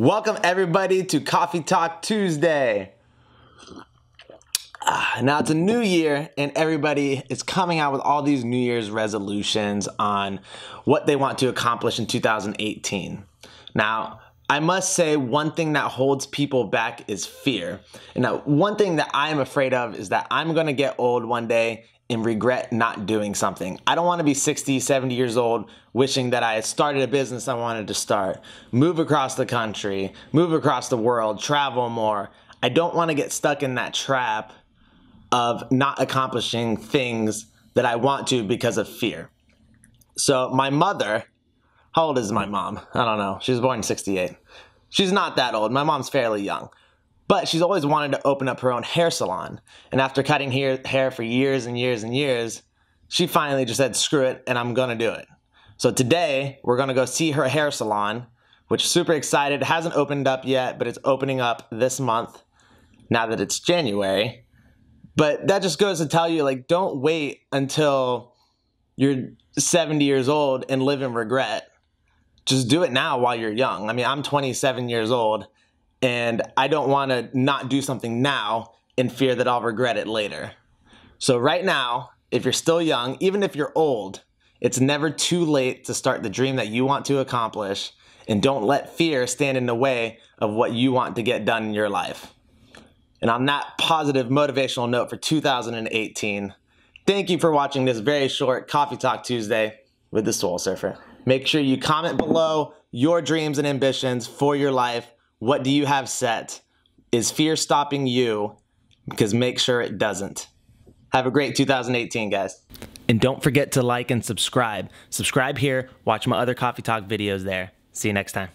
Welcome everybody to Coffee Talk Tuesday. Ah, now it's a new year, and everybody is coming out with all these New Year's resolutions on what they want to accomplish in 2018. Now, I must say, one thing that holds people back is fear. And now, one thing that I'm afraid of is that I'm gonna get old one day and regret not doing something. I don't want to be 60, 70 years old wishing that I had started a business I wanted to start, move across the country, move across the world, travel more. I don't want to get stuck in that trap of not accomplishing things that I want to because of fear. So, my mother, how old is my mom? I don't know. She was born in 68. She's not that old. My mom's fairly young. But she's always wanted to open up her own hair salon. And after cutting hair, for years and years and years, she finally just said, screw it, and I'm gonna do it. So today, we're gonna go see her hair salon, which super excited. It hasn't opened up yet, but it's opening up this month now that it's January. But that just goes to tell you, like, don't wait until you're 70 years old and live in regret. Just do it now while you're young. I mean, I'm 27 years old and I don't want to not do something now in fear that I'll regret it later. So right now, if you're still young, even if you're old, it's never too late to start the dream that you want to accomplish and don't let fear stand in the way of what you want to get done in your life. And on that positive motivational note for 2018, thank you for watching this very short Coffee Talk Tuesday with the Soul Surfer. Make sure you comment below your dreams and ambitions for your life what do you have set? Is fear stopping you? Because make sure it doesn't. Have a great 2018, guys. And don't forget to like and subscribe. Subscribe here, watch my other Coffee Talk videos there. See you next time.